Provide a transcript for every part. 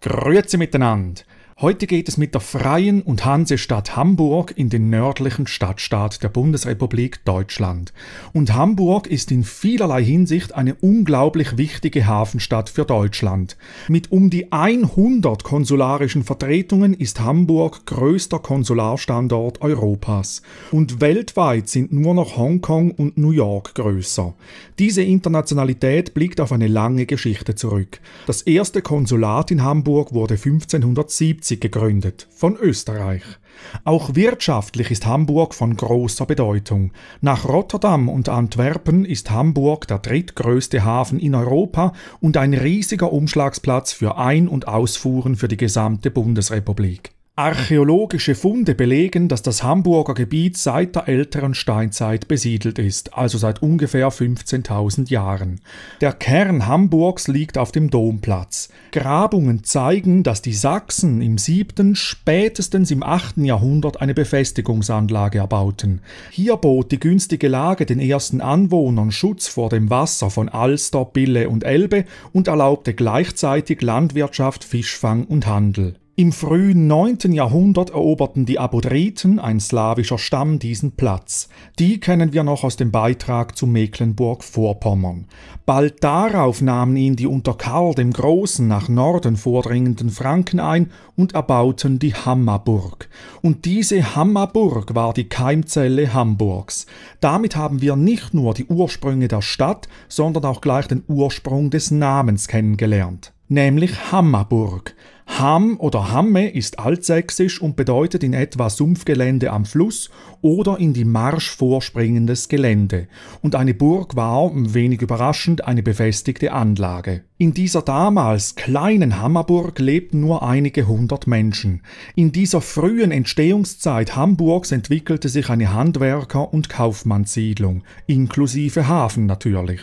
Grüezi miteinander. Heute geht es mit der Freien und Hansestadt Hamburg in den nördlichen Stadtstaat der Bundesrepublik Deutschland. Und Hamburg ist in vielerlei Hinsicht eine unglaublich wichtige Hafenstadt für Deutschland. Mit um die 100 konsularischen Vertretungen ist Hamburg größter Konsularstandort Europas. Und weltweit sind nur noch Hongkong und New York größer. Diese Internationalität blickt auf eine lange Geschichte zurück. Das erste Konsulat in Hamburg wurde 1570 1860 gegründet, von Österreich. Auch wirtschaftlich ist Hamburg von großer Bedeutung. Nach Rotterdam und Antwerpen ist Hamburg der drittgrößte Hafen in Europa und ein riesiger Umschlagsplatz für Ein- und Ausfuhren für die gesamte Bundesrepublik. Archäologische Funde belegen, dass das Hamburger Gebiet seit der älteren Steinzeit besiedelt ist, also seit ungefähr 15.000 Jahren. Der Kern Hamburgs liegt auf dem Domplatz. Grabungen zeigen, dass die Sachsen im 7., spätestens im 8. Jahrhundert eine Befestigungsanlage erbauten. Hier bot die günstige Lage den ersten Anwohnern Schutz vor dem Wasser von Alster, Bille und Elbe und erlaubte gleichzeitig Landwirtschaft, Fischfang und Handel. Im frühen 9. Jahrhundert eroberten die Abodriten, ein slawischer Stamm, diesen Platz. Die kennen wir noch aus dem Beitrag zu Mecklenburg-Vorpommern. Bald darauf nahmen ihn die unter Karl dem Großen nach Norden vordringenden Franken ein und erbauten die Hammerburg. Und diese Hammerburg war die Keimzelle Hamburgs. Damit haben wir nicht nur die Ursprünge der Stadt, sondern auch gleich den Ursprung des Namens kennengelernt nämlich Hammerburg. Ham oder Hamme ist altsächsisch und bedeutet in etwa Sumpfgelände am Fluss oder in die Marsch vorspringendes Gelände. Und eine Burg war, wenig überraschend, eine befestigte Anlage. In dieser damals kleinen Hammerburg lebten nur einige hundert Menschen. In dieser frühen Entstehungszeit Hamburgs entwickelte sich eine Handwerker- und Kaufmannssiedlung, inklusive Hafen natürlich.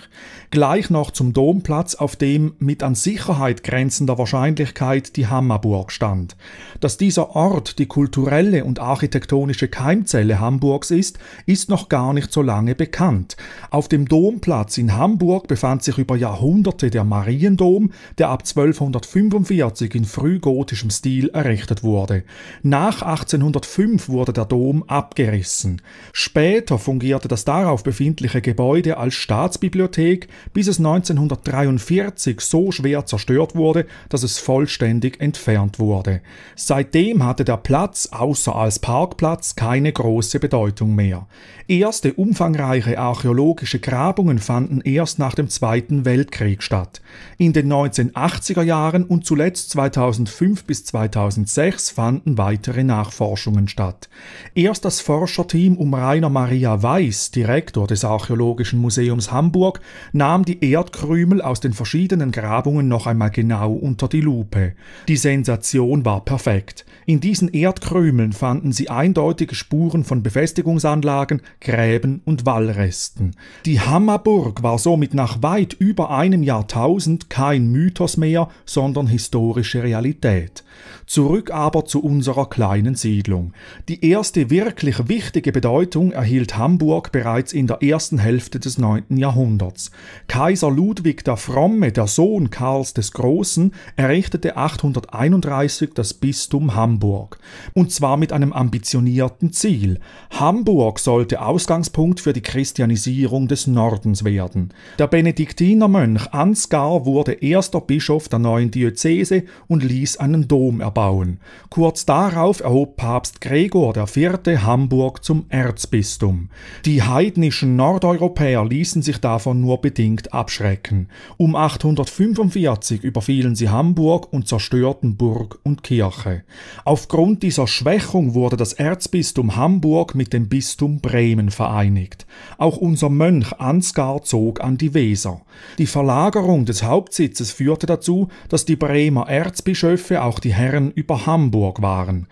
Gleich noch zum Domplatz, auf dem mit an Sicherheit grenzender Wahrscheinlichkeit die Hammerburg stand. Dass dieser Ort die kulturelle und architektonische Keimzelle Hamburgs ist, ist noch gar nicht so lange bekannt. Auf dem Domplatz in Hamburg befand sich über Jahrhunderte der Maria Familiendom, der ab 1245 in frühgotischem Stil errichtet wurde. Nach 1805 wurde der Dom abgerissen. Später fungierte das darauf befindliche Gebäude als Staatsbibliothek, bis es 1943 so schwer zerstört wurde, dass es vollständig entfernt wurde. Seitdem hatte der Platz außer als Parkplatz keine große Bedeutung mehr. Erste umfangreiche archäologische Grabungen fanden erst nach dem Zweiten Weltkrieg statt. In den 1980er Jahren und zuletzt 2005 bis 2006 fanden weitere Nachforschungen statt. Erst das Forscherteam um Rainer Maria Weiß, Direktor des Archäologischen Museums Hamburg, nahm die Erdkrümel aus den verschiedenen Grabungen noch einmal genau unter die Lupe. Die Sensation war perfekt. In diesen Erdkrümeln fanden sie eindeutige Spuren von Befestigungsanlagen, Gräben und Wallresten. Die Hammerburg war somit nach weit über einem Jahrtausend kein Mythos mehr, sondern historische Realität. Zurück aber zu unserer kleinen Siedlung. Die erste wirklich wichtige Bedeutung erhielt Hamburg bereits in der ersten Hälfte des 9. Jahrhunderts. Kaiser Ludwig der Fromme, der Sohn Karls des Großen, errichtete 831 das Bistum Hamburg. Und zwar mit einem ambitionierten Ziel. Hamburg sollte Ausgangspunkt für die Christianisierung des Nordens werden. Der Benediktinermönch Ansgar wurde wurde erster Bischof der neuen Diözese und ließ einen Dom erbauen. Kurz darauf erhob Papst Gregor IV. Hamburg zum Erzbistum. Die heidnischen Nordeuropäer ließen sich davon nur bedingt abschrecken. Um 845 überfielen sie Hamburg und zerstörten Burg und Kirche. Aufgrund dieser Schwächung wurde das Erzbistum Hamburg mit dem Bistum Bremen vereinigt. Auch unser Mönch Ansgar zog an die Weser. Die Verlagerung des Haupt Hauptsitzes führte dazu, dass die Bremer Erzbischöfe auch die Herren über Hamburg waren.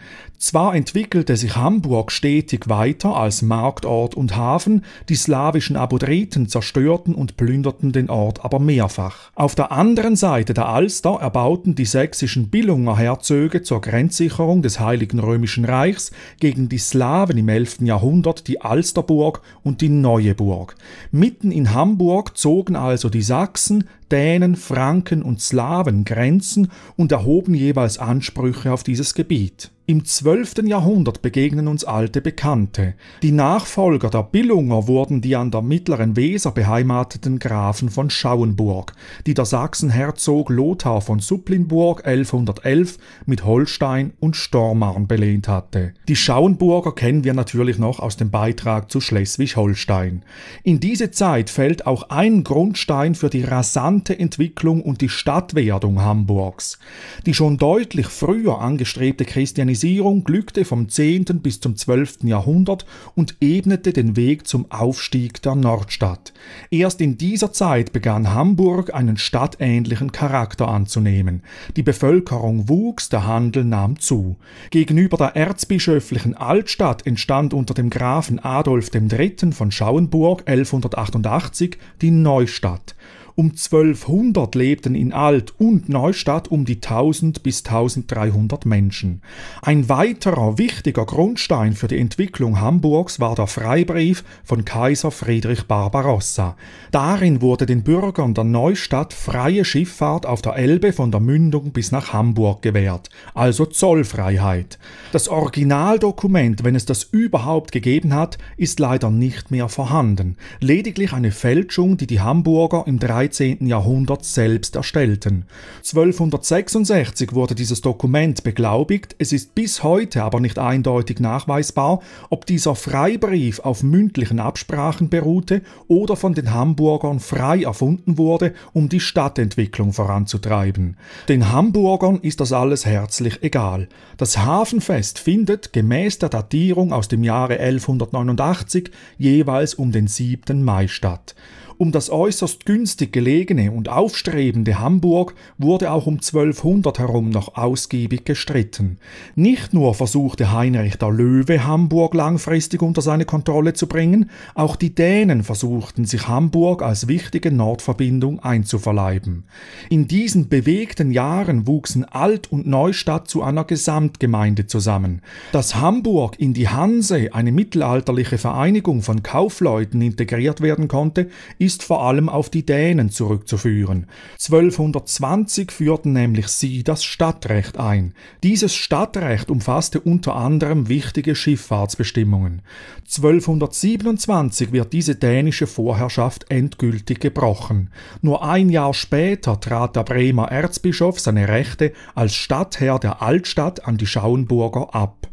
Zwar entwickelte sich Hamburg stetig weiter als Marktort und Hafen, die slawischen Abodriten zerstörten und plünderten den Ort aber mehrfach. Auf der anderen Seite der Alster erbauten die sächsischen Billunger Herzöge zur Grenzsicherung des Heiligen Römischen Reichs gegen die Slawen im 11. Jahrhundert die Alsterburg und die Neue Burg. Mitten in Hamburg zogen also die Sachsen, Dänen, Franken und Slawen Grenzen und erhoben jeweils Ansprüche auf dieses Gebiet. Im 12. Jahrhundert begegnen uns alte Bekannte. Die Nachfolger der Billunger wurden die an der mittleren Weser beheimateten Grafen von Schauenburg, die der Sachsenherzog Lothar von Supplinburg 1111 mit Holstein und Stormarn belehnt hatte. Die Schauenburger kennen wir natürlich noch aus dem Beitrag zu Schleswig-Holstein. In diese Zeit fällt auch ein Grundstein für die rasante Entwicklung und die Stadtwerdung Hamburgs. Die schon deutlich früher angestrebte Christianisierung Modernisierung glückte vom 10. bis zum 12. Jahrhundert und ebnete den Weg zum Aufstieg der Nordstadt. Erst in dieser Zeit begann Hamburg einen stadtähnlichen Charakter anzunehmen. Die Bevölkerung wuchs, der Handel nahm zu. Gegenüber der erzbischöflichen Altstadt entstand unter dem Grafen Adolf III. von Schauenburg 1188 die Neustadt. Um 1200 lebten in Alt- und Neustadt um die 1000 bis 1300 Menschen. Ein weiterer wichtiger Grundstein für die Entwicklung Hamburgs war der Freibrief von Kaiser Friedrich Barbarossa. Darin wurde den Bürgern der Neustadt freie Schifffahrt auf der Elbe von der Mündung bis nach Hamburg gewährt, also Zollfreiheit. Das Originaldokument, wenn es das überhaupt gegeben hat, ist leider nicht mehr vorhanden. Lediglich eine Fälschung, die die Hamburger im 13. Jahrhunderts selbst erstellten. 1266 wurde dieses Dokument beglaubigt, es ist bis heute aber nicht eindeutig nachweisbar, ob dieser Freibrief auf mündlichen Absprachen beruhte oder von den Hamburgern frei erfunden wurde, um die Stadtentwicklung voranzutreiben. Den Hamburgern ist das alles herzlich egal. Das Hafenfest findet gemäß der Datierung aus dem Jahre 1189 jeweils um den 7. Mai statt. Um das äußerst günstig gelegene und aufstrebende Hamburg wurde auch um 1200 herum noch ausgiebig gestritten. Nicht nur versuchte Heinrich der Löwe Hamburg langfristig unter seine Kontrolle zu bringen, auch die Dänen versuchten sich Hamburg als wichtige Nordverbindung einzuverleiben. In diesen bewegten Jahren wuchsen Alt- und Neustadt zu einer Gesamtgemeinde zusammen. Dass Hamburg in die Hanse, eine mittelalterliche Vereinigung von Kaufleuten, integriert werden konnte, ist ist vor allem auf die Dänen zurückzuführen. 1220 führten nämlich sie das Stadtrecht ein. Dieses Stadtrecht umfasste unter anderem wichtige Schifffahrtsbestimmungen. 1227 wird diese dänische Vorherrschaft endgültig gebrochen. Nur ein Jahr später trat der Bremer Erzbischof seine Rechte als Stadtherr der Altstadt an die Schauenburger ab.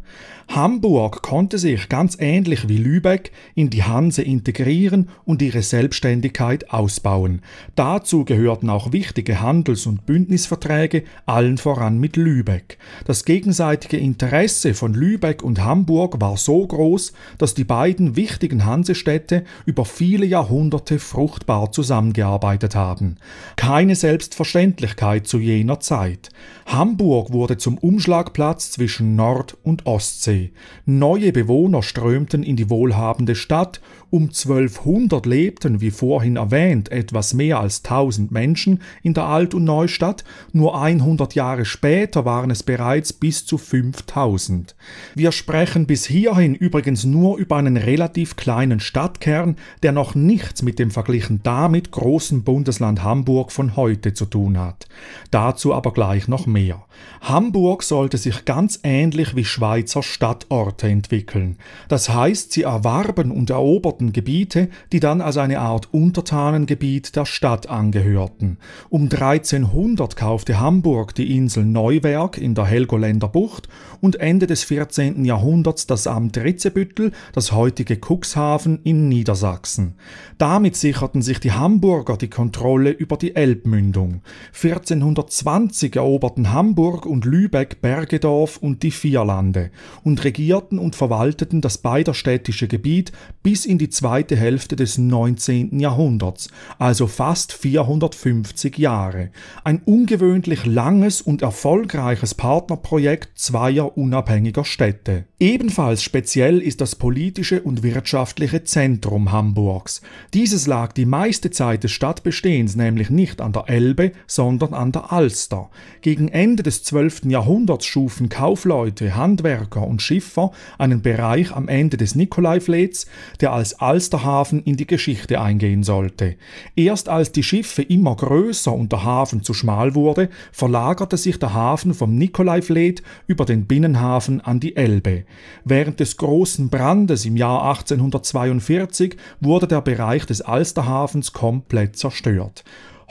Hamburg konnte sich ganz ähnlich wie Lübeck in die Hanse integrieren und ihre Selbstständigkeit ausbauen. Dazu gehörten auch wichtige Handels- und Bündnisverträge, allen voran mit Lübeck. Das gegenseitige Interesse von Lübeck und Hamburg war so groß, dass die beiden wichtigen Hansestädte über viele Jahrhunderte fruchtbar zusammengearbeitet haben. Keine Selbstverständlichkeit zu jener Zeit. Hamburg wurde zum Umschlagplatz zwischen Nord- und Ost Ostsee. Neue Bewohner strömten in die wohlhabende Stadt um 1200 lebten, wie vorhin erwähnt, etwas mehr als 1000 Menschen in der Alt- und Neustadt, nur 100 Jahre später waren es bereits bis zu 5000. Wir sprechen bis hierhin übrigens nur über einen relativ kleinen Stadtkern, der noch nichts mit dem verglichen damit großen Bundesland Hamburg von heute zu tun hat. Dazu aber gleich noch mehr. Hamburg sollte sich ganz ähnlich wie Schweizer Stadtorte entwickeln. Das heißt, sie erwarben und eroberten benachbarten Gebiete, die dann als eine Art Untertanengebiet der Stadt angehörten. Um 1300 kaufte Hamburg die Insel Neuwerk in der Helgoländer Bucht und Ende des 14. Jahrhunderts das Amt Ritzebüttel, das heutige Cuxhaven in Niedersachsen. Damit sicherten sich die Hamburger die Kontrolle über die Elbmündung. 1420 eroberten Hamburg und Lübeck Bergedorf und die Vierlande und regierten und verwalteten das beiderstädtische Gebiet bis in die zweite Hälfte des 19. Jahrhunderts, also fast 450 Jahre. Ein ungewöhnlich langes und erfolgreiches Partnerprojekt zweier unabhängiger Städte. Ebenfalls speziell ist das politische und wirtschaftliche Zentrum Hamburgs. Dieses lag die meiste Zeit des Stadtbestehens nämlich nicht an der Elbe, sondern an der Alster. Gegen Ende des 12. Jahrhunderts schufen Kaufleute, Handwerker und Schiffer einen Bereich am Ende des Nikolaiflets, der als Alsterhafen in die Geschichte eingehen sollte. Erst als die Schiffe immer größer und der Hafen zu schmal wurde, verlagerte sich der Hafen vom Nikolaivled über den Binnenhafen an die Elbe. Während des großen Brandes im Jahr 1842 wurde der Bereich des Alsterhafens komplett zerstört.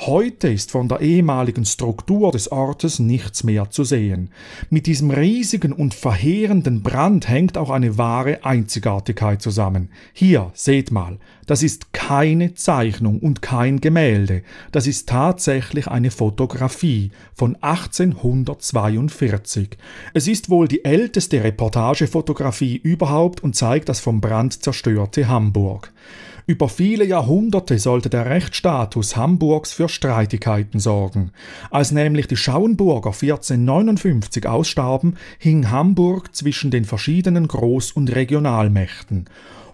Heute ist von der ehemaligen Struktur des Ortes nichts mehr zu sehen. Mit diesem riesigen und verheerenden Brand hängt auch eine wahre Einzigartigkeit zusammen. Hier, seht mal, das ist keine Zeichnung und kein Gemälde, das ist tatsächlich eine Fotografie von 1842. Es ist wohl die älteste Reportagefotografie überhaupt und zeigt das vom Brand zerstörte Hamburg. Über viele Jahrhunderte sollte der Rechtsstatus Hamburgs für Streitigkeiten sorgen. Als nämlich die Schauenburger 1459 ausstarben, hing Hamburg zwischen den verschiedenen Groß- und Regionalmächten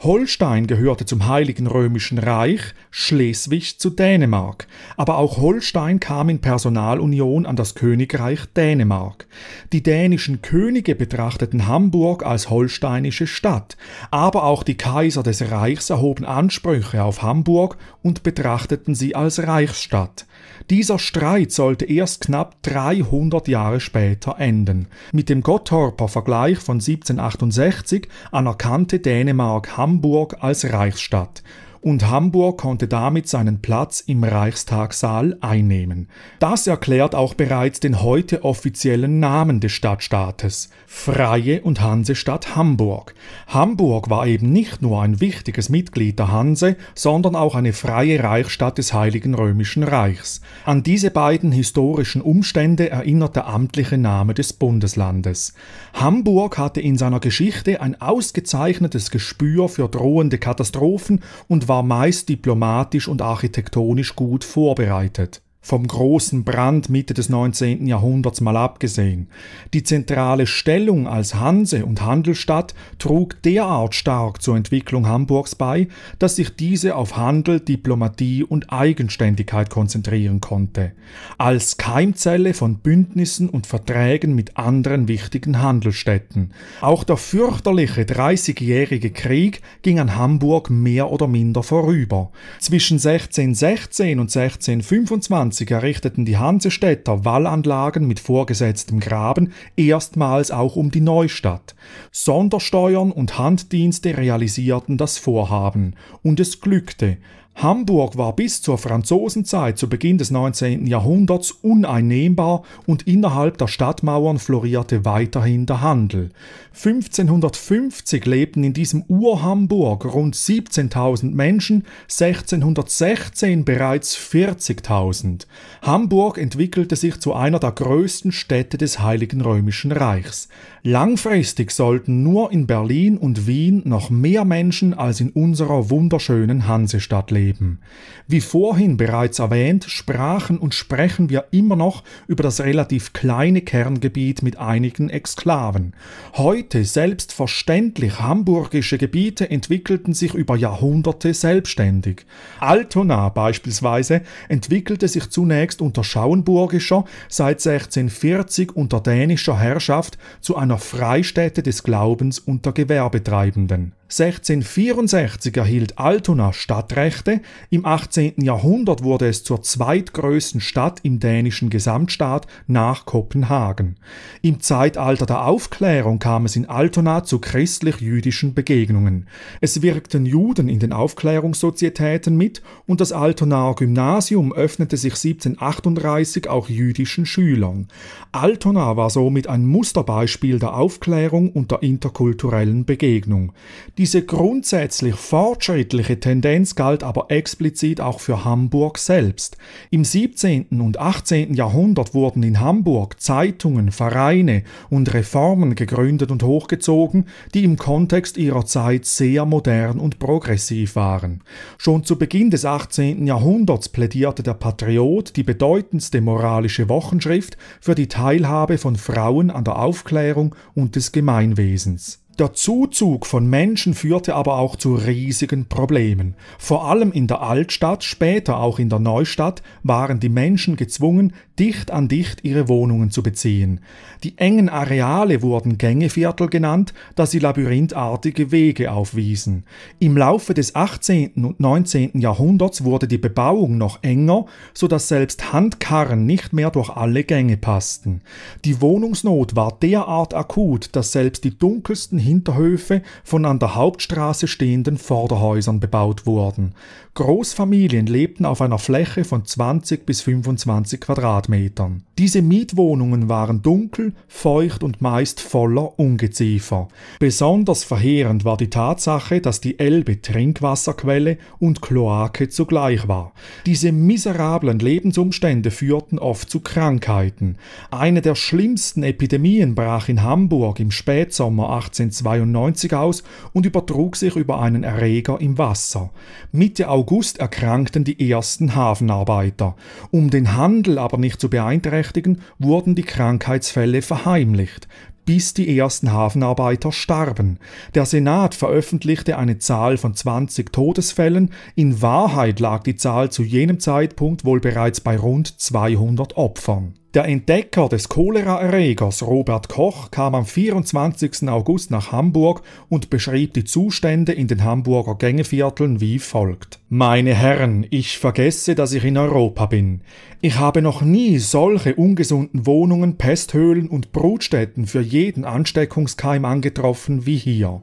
Holstein gehörte zum Heiligen Römischen Reich, Schleswig zu Dänemark, aber auch Holstein kam in Personalunion an das Königreich Dänemark. Die dänischen Könige betrachteten Hamburg als holsteinische Stadt, aber auch die Kaiser des Reichs erhoben Ansprüche auf Hamburg und betrachteten sie als Reichsstadt. Dieser Streit sollte erst knapp 300 Jahre später enden. Mit dem Gottorper Vergleich von 1768 anerkannte Dänemark Hamburg Hamburg als Reichsstadt und Hamburg konnte damit seinen Platz im Reichstagssaal einnehmen. Das erklärt auch bereits den heute offiziellen Namen des Stadtstaates, Freie und Hansestadt Hamburg. Hamburg war eben nicht nur ein wichtiges Mitglied der Hanse, sondern auch eine freie Reichsstadt des Heiligen Römischen Reichs. An diese beiden historischen Umstände erinnert der amtliche Name des Bundeslandes. Hamburg hatte in seiner Geschichte ein ausgezeichnetes Gespür für drohende Katastrophen und war war meist diplomatisch und architektonisch gut vorbereitet vom großen Brand Mitte des 19. Jahrhunderts mal abgesehen. Die zentrale Stellung als Hanse- und Handelsstadt trug derart stark zur Entwicklung Hamburgs bei, dass sich diese auf Handel, Diplomatie und Eigenständigkeit konzentrieren konnte, als Keimzelle von Bündnissen und Verträgen mit anderen wichtigen Handelsstädten. Auch der fürchterliche 30-jährige Krieg ging an Hamburg mehr oder minder vorüber. Zwischen 1616 und 1625 1920 errichteten die Hansestädter Wallanlagen mit vorgesetztem Graben erstmals auch um die Neustadt. Sondersteuern und Handdienste realisierten das Vorhaben, und es glückte, Hamburg war bis zur Franzosenzeit zu Beginn des 19. Jahrhunderts uneinnehmbar und innerhalb der Stadtmauern florierte weiterhin der Handel. 1550 lebten in diesem Ur-Hamburg rund 17.000 Menschen, 1616 bereits 40.000. Hamburg entwickelte sich zu einer der größten Städte des Heiligen Römischen Reichs. Langfristig sollten nur in Berlin und Wien noch mehr Menschen als in unserer wunderschönen Hansestadt leben leben. Wie vorhin bereits erwähnt, sprachen und sprechen wir immer noch über das relativ kleine Kerngebiet mit einigen Exklaven. Heute selbstverständlich hamburgische Gebiete entwickelten sich über Jahrhunderte selbstständig. Altona beispielsweise entwickelte sich zunächst unter schauenburgischer, seit 1640 unter dänischer Herrschaft zu einer Freistätte des Glaubens unter Gewerbetreibenden. 1664 erhielt Altona Stadtrechte, im 18. Jahrhundert wurde es zur zweitgrößten Stadt im dänischen Gesamtstaat nach Kopenhagen. Im Zeitalter der Aufklärung kam es in Altona zu christlich-jüdischen Begegnungen. Es wirkten Juden in den Aufklärungssozietäten mit und das Altonaer Gymnasium öffnete sich 1738 auch jüdischen Schülern. Altona war somit ein Musterbeispiel der Aufklärung und der interkulturellen Begegnung. Diese grundsätzlich fortschrittliche Tendenz galt aber explizit auch für Hamburg selbst. Im 17. und 18. Jahrhundert wurden in Hamburg Zeitungen, Vereine und Reformen gegründet und hochgezogen, die im Kontext ihrer Zeit sehr modern und progressiv waren. Schon zu Beginn des 18. Jahrhunderts plädierte der Patriot, die bedeutendste moralische Wochenschrift, für die Teilhabe von Frauen an der Aufklärung und des Gemeinwesens. Der Zuzug von Menschen führte aber auch zu riesigen Problemen. Vor allem in der Altstadt, später auch in der Neustadt waren die Menschen gezwungen, dicht an dicht ihre Wohnungen zu beziehen. Die engen Areale wurden Gängeviertel genannt, da sie labyrinthartige Wege aufwiesen. Im Laufe des 18. und 19. Jahrhunderts wurde die Bebauung noch enger, so dass selbst Handkarren nicht mehr durch alle Gänge passten. Die Wohnungsnot war derart akut, dass selbst die dunkelsten Hinterhöfe von an der Hauptstraße stehenden Vorderhäusern bebaut wurden. Großfamilien lebten auf einer Fläche von 20 bis 25 Quadratmetern. Diese Mietwohnungen waren dunkel, feucht und meist voller Ungeziefer. Besonders verheerend war die Tatsache, dass die Elbe Trinkwasserquelle und Kloake zugleich war. Diese miserablen Lebensumstände führten oft zu Krankheiten. Eine der schlimmsten Epidemien brach in Hamburg im Spätsommer 1892 aus und übertrug sich über einen Erreger im Wasser. Mitte August August erkrankten die ersten Hafenarbeiter. Um den Handel aber nicht zu beeinträchtigen, wurden die Krankheitsfälle verheimlicht, bis die ersten Hafenarbeiter starben. Der Senat veröffentlichte eine Zahl von 20 Todesfällen, in Wahrheit lag die Zahl zu jenem Zeitpunkt wohl bereits bei rund 200 Opfern. Der Entdecker des Choleraerregers Robert Koch kam am 24. August nach Hamburg und beschrieb die Zustände in den Hamburger Gängevierteln wie folgt. Meine Herren, ich vergesse, dass ich in Europa bin. Ich habe noch nie solche ungesunden Wohnungen, Pesthöhlen und Brutstätten für jeden Ansteckungskeim angetroffen wie hier.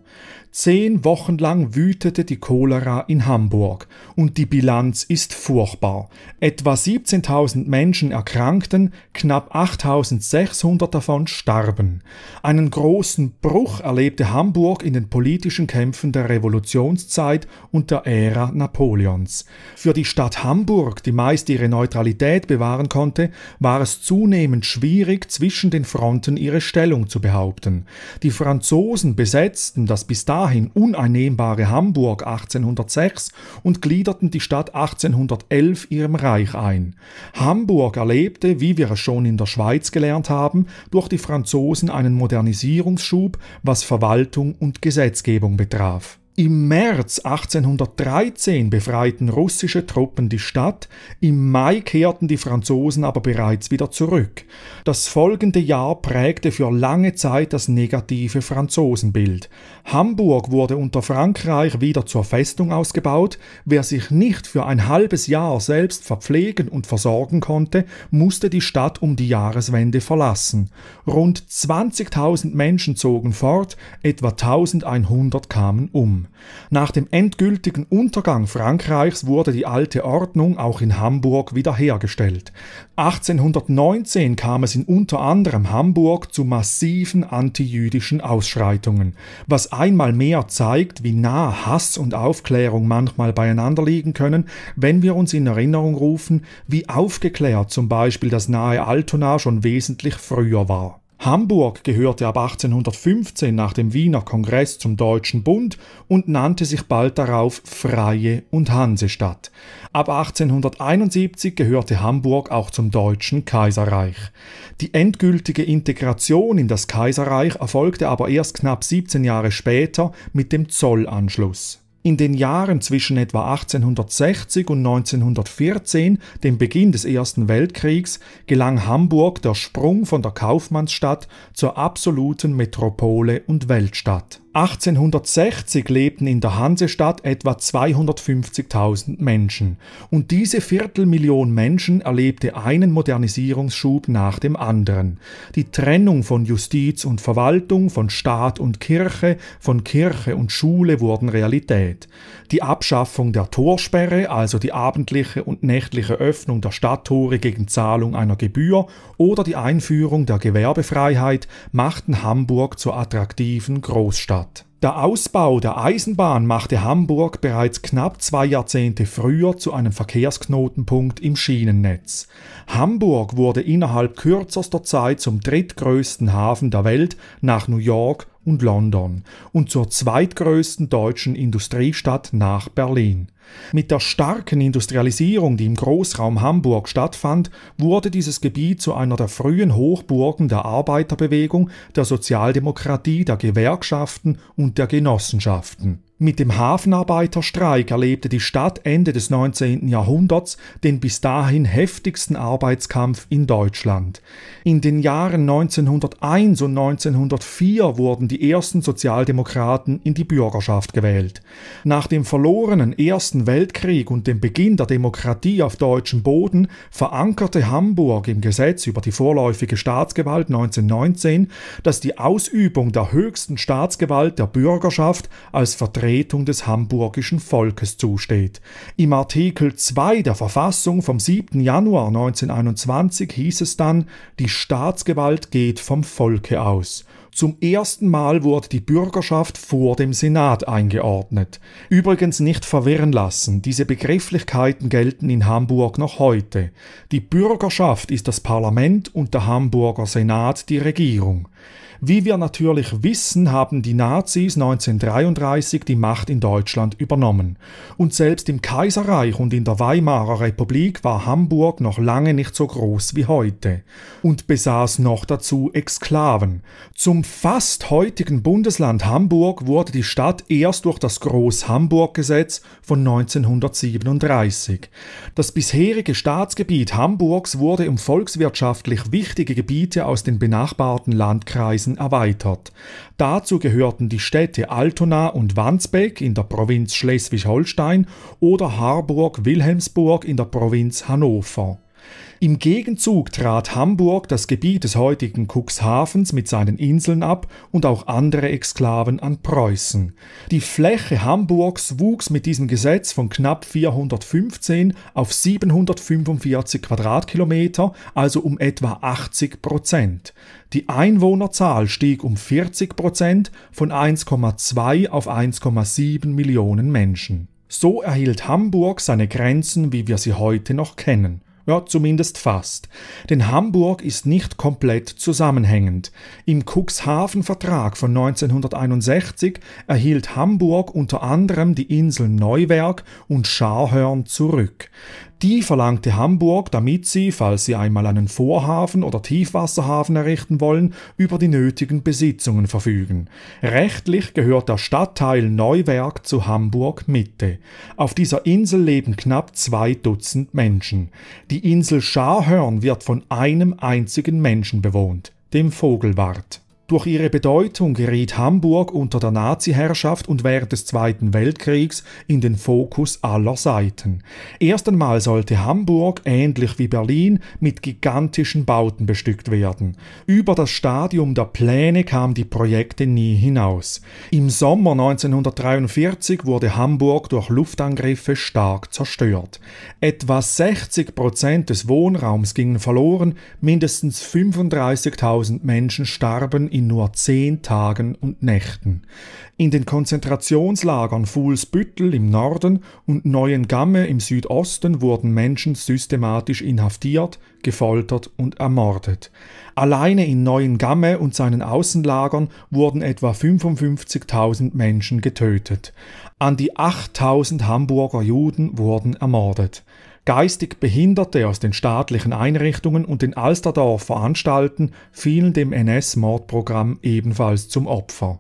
Zehn Wochen lang wütete die Cholera in Hamburg und die Bilanz ist furchtbar. Etwa 17.000 Menschen erkrankten, knapp 8.600 davon starben. Einen großen Bruch erlebte Hamburg in den politischen Kämpfen der Revolutionszeit und der Ära Napoleons. Für die Stadt Hamburg, die meist ihre Neutralität bewahren konnte, war es zunehmend schwierig, zwischen den Fronten ihre Stellung zu behaupten. Die Franzosen besetzten das bis dahin dahin uneinnehmbare Hamburg 1806 und gliederten die Stadt 1811 ihrem Reich ein. Hamburg erlebte, wie wir es schon in der Schweiz gelernt haben, durch die Franzosen einen Modernisierungsschub, was Verwaltung und Gesetzgebung betraf. Im März 1813 befreiten russische Truppen die Stadt, im Mai kehrten die Franzosen aber bereits wieder zurück. Das folgende Jahr prägte für lange Zeit das negative Franzosenbild. Hamburg wurde unter Frankreich wieder zur Festung ausgebaut, wer sich nicht für ein halbes Jahr selbst verpflegen und versorgen konnte, musste die Stadt um die Jahreswende verlassen. Rund 20.000 Menschen zogen fort, etwa 1100 kamen um. Nach dem endgültigen Untergang Frankreichs wurde die alte Ordnung auch in Hamburg wiederhergestellt. 1819 kam es in unter anderem Hamburg zu massiven antijüdischen Ausschreitungen, was einmal mehr zeigt, wie nah Hass und Aufklärung manchmal beieinander liegen können, wenn wir uns in Erinnerung rufen, wie aufgeklärt zum Beispiel das nahe Altona schon wesentlich früher war. Hamburg gehörte ab 1815 nach dem Wiener Kongress zum Deutschen Bund und nannte sich bald darauf Freie und Hansestadt. Ab 1871 gehörte Hamburg auch zum Deutschen Kaiserreich. Die endgültige Integration in das Kaiserreich erfolgte aber erst knapp 17 Jahre später mit dem Zollanschluss. In den Jahren zwischen etwa 1860 und 1914, dem Beginn des Ersten Weltkriegs, gelang Hamburg der Sprung von der Kaufmannsstadt zur absoluten Metropole und Weltstadt 1860 lebten in der Hansestadt etwa 250.000 Menschen und diese Viertelmillion Menschen erlebte einen Modernisierungsschub nach dem anderen. Die Trennung von Justiz und Verwaltung, von Staat und Kirche, von Kirche und Schule wurden Realität. Die Abschaffung der Torsperre, also die abendliche und nächtliche Öffnung der Stadttore gegen Zahlung einer Gebühr oder die Einführung der Gewerbefreiheit machten Hamburg zur attraktiven Großstadt. Der Ausbau der Eisenbahn machte Hamburg bereits knapp zwei Jahrzehnte früher zu einem Verkehrsknotenpunkt im Schienennetz. Hamburg wurde innerhalb kürzester Zeit zum drittgrößten Hafen der Welt nach New York und London und zur zweitgrößten deutschen Industriestadt nach Berlin. Mit der starken Industrialisierung, die im Großraum Hamburg stattfand, wurde dieses Gebiet zu einer der frühen Hochburgen der Arbeiterbewegung, der Sozialdemokratie, der Gewerkschaften und der Genossenschaften. Mit dem Hafenarbeiterstreik erlebte die Stadt Ende des 19. Jahrhunderts den bis dahin heftigsten Arbeitskampf in Deutschland. In den Jahren 1901 und 1904 wurden die ersten Sozialdemokraten in die Bürgerschaft gewählt. Nach dem verlorenen Ersten Weltkrieg und dem Beginn der Demokratie auf deutschem Boden verankerte Hamburg im Gesetz über die vorläufige Staatsgewalt 1919, dass die Ausübung der höchsten Staatsgewalt der Bürgerschaft als Vertreter Vertretung des hamburgischen Volkes zusteht. Im Artikel 2 der Verfassung vom 7. Januar 1921 hieß es dann, die Staatsgewalt geht vom Volke aus. Zum ersten Mal wurde die Bürgerschaft vor dem Senat eingeordnet. Übrigens nicht verwirren lassen, diese Begrifflichkeiten gelten in Hamburg noch heute. Die Bürgerschaft ist das Parlament und der Hamburger Senat die Regierung. Wie wir natürlich wissen, haben die Nazis 1933 die Macht in Deutschland übernommen. Und selbst im Kaiserreich und in der Weimarer Republik war Hamburg noch lange nicht so groß wie heute und besaß noch dazu Exklaven. Zum fast heutigen Bundesland Hamburg wurde die Stadt erst durch das Groß-Hamburg-Gesetz von 1937. Das bisherige Staatsgebiet Hamburgs wurde um volkswirtschaftlich wichtige Gebiete aus den benachbarten Landkreisen Kreisen erweitert. Dazu gehörten die Städte Altona und Wandsbek in der Provinz Schleswig-Holstein oder Harburg-Wilhelmsburg in der Provinz Hannover. Im Gegenzug trat Hamburg das Gebiet des heutigen Cuxhavens mit seinen Inseln ab und auch andere Exklaven an Preußen. Die Fläche Hamburgs wuchs mit diesem Gesetz von knapp 415 auf 745 Quadratkilometer, also um etwa 80 Prozent. Die Einwohnerzahl stieg um 40 Prozent von 1,2 auf 1,7 Millionen Menschen. So erhielt Hamburg seine Grenzen, wie wir sie heute noch kennen. Ja, zumindest fast. Denn Hamburg ist nicht komplett zusammenhängend. Im Cuxhaven-Vertrag von 1961 erhielt Hamburg unter anderem die Insel Neuwerk und Scharhörn zurück. Die verlangte Hamburg, damit sie, falls sie einmal einen Vorhafen oder Tiefwasserhafen errichten wollen, über die nötigen Besitzungen verfügen. Rechtlich gehört der Stadtteil Neuwerk zu Hamburg Mitte. Auf dieser Insel leben knapp zwei Dutzend Menschen. Die Insel Scharhörn wird von einem einzigen Menschen bewohnt, dem Vogelwart. Durch ihre Bedeutung geriet Hamburg unter der Nazi-Herrschaft und während des Zweiten Weltkriegs in den Fokus aller Seiten. Erst einmal sollte Hamburg, ähnlich wie Berlin, mit gigantischen Bauten bestückt werden. Über das Stadium der Pläne kamen die Projekte nie hinaus. Im Sommer 1943 wurde Hamburg durch Luftangriffe stark zerstört. Etwa 60 Prozent des Wohnraums gingen verloren, mindestens 35.000 Menschen starben in in nur zehn Tagen und Nächten. In den Konzentrationslagern Fuhlsbüttel im Norden und Neuengamme im Südosten wurden Menschen systematisch inhaftiert, gefoltert und ermordet. Alleine in Neuengamme und seinen Außenlagern wurden etwa 55.000 Menschen getötet. An die 8.000 Hamburger Juden wurden ermordet geistig Behinderte aus den staatlichen Einrichtungen und den Alsterdorfer Anstalten fielen dem NS-Mordprogramm ebenfalls zum Opfer.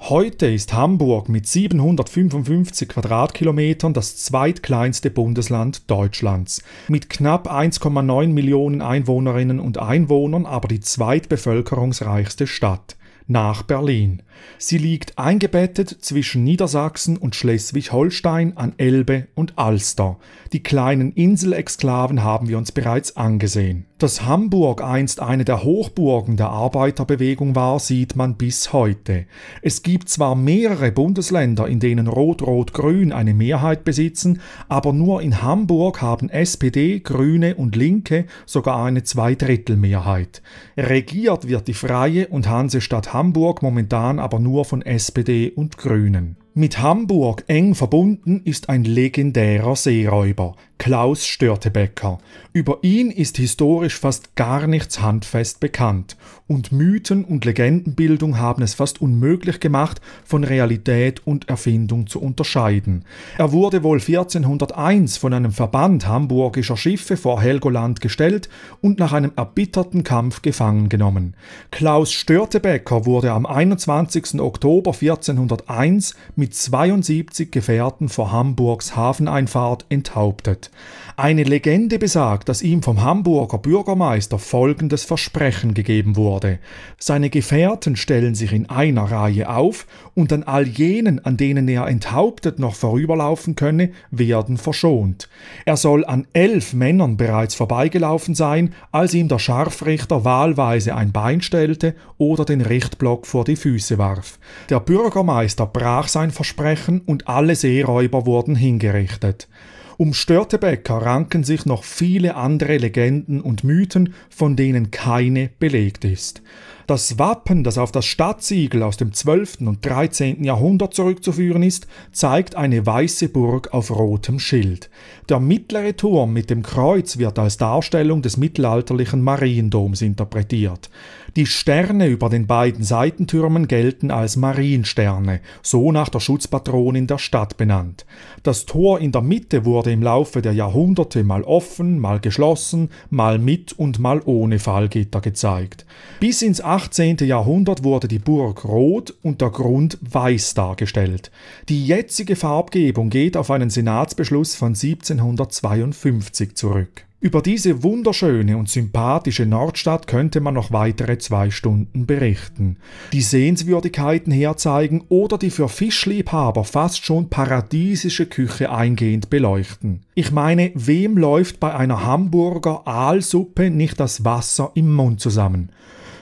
Heute ist Hamburg mit 755 Quadratkilometern das zweitkleinste Bundesland Deutschlands, mit knapp 1,9 Millionen Einwohnerinnen und Einwohnern aber die zweitbevölkerungsreichste Stadt nach Berlin. Sie liegt eingebettet zwischen Niedersachsen und Schleswig-Holstein an Elbe und Alster. Die kleinen Inselexklaven haben wir uns bereits angesehen. Dass Hamburg einst eine der Hochburgen der Arbeiterbewegung war, sieht man bis heute. Es gibt zwar mehrere Bundesländer, in denen Rot-Rot-Grün eine Mehrheit besitzen, aber nur in Hamburg haben SPD, Grüne und Linke sogar eine Zweidrittelmehrheit. Regiert wird die Freie und Hansestadt Hamburg momentan aber nur von SPD und Grünen. Mit Hamburg eng verbunden ist ein legendärer Seeräuber, Klaus Störtebecker. Über ihn ist historisch fast gar nichts handfest bekannt, und Mythen und Legendenbildung haben es fast unmöglich gemacht, von Realität und Erfindung zu unterscheiden. Er wurde wohl 1401 von einem Verband hamburgischer Schiffe vor Helgoland gestellt und nach einem erbitterten Kampf gefangen genommen. Klaus Störtebecker wurde am 21. Oktober 1401 mit sowie 72 Gefährten vor Hamburgs Hafeneinfahrt enthauptet. Eine Legende besagt, dass ihm vom Hamburger Bürgermeister folgendes Versprechen gegeben wurde. Seine Gefährten stellen sich in einer Reihe auf und an all jenen, an denen er enthauptet noch vorüberlaufen könne, werden verschont. Er soll an elf Männern bereits vorbeigelaufen sein, als ihm der Scharfrichter wahlweise ein Bein stellte oder den Richtblock vor die Füße warf. Der Bürgermeister brach sein Versprechen und alle Seeräuber wurden hingerichtet. Um Störtebecker ranken sich noch viele andere Legenden und Mythen, von denen keine belegt ist. Das Wappen, das auf das Stadtsiegel aus dem 12. und 13. Jahrhundert zurückzuführen ist, zeigt eine weiße Burg auf rotem Schild. Der mittlere Turm mit dem Kreuz wird als Darstellung des mittelalterlichen Mariendoms interpretiert. Die Sterne über den beiden Seitentürmen gelten als Mariensterne, so nach der Schutzpatronin der Stadt benannt. Das Tor in der Mitte wurde im Laufe der Jahrhunderte mal offen, mal geschlossen, mal mit und mal ohne Fallgitter gezeigt. Bis ins 18. Jahrhundert wurde die Burg rot und der Grund weiß dargestellt. Die jetzige Farbgebung geht auf einen Senatsbeschluss von 1752 zurück. Über diese wunderschöne und sympathische Nordstadt könnte man noch weitere zwei Stunden berichten, die Sehenswürdigkeiten herzeigen oder die für Fischliebhaber fast schon paradiesische Küche eingehend beleuchten. Ich meine, wem läuft bei einer Hamburger Aalsuppe nicht das Wasser im Mund zusammen?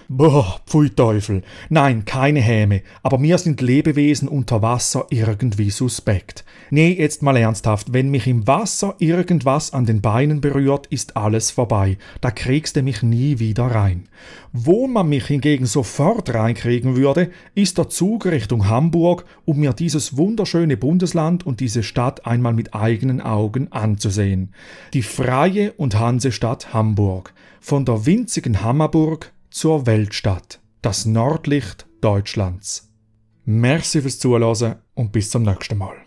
Boah, pfui Teufel. Nein, keine Häme. Aber mir sind Lebewesen unter Wasser irgendwie suspekt. Nee, jetzt mal ernsthaft. Wenn mich im Wasser irgendwas an den Beinen berührt, ist alles vorbei. Da kriegst du mich nie wieder rein. Wo man mich hingegen sofort reinkriegen würde, ist der Zug Richtung Hamburg, um mir dieses wunderschöne Bundesland und diese Stadt einmal mit eigenen Augen anzusehen. Die freie und Hansestadt Hamburg. Von der winzigen Hammerburg zur Weltstadt, das Nordlicht Deutschlands. Merci fürs Zuhören und bis zum nächsten Mal.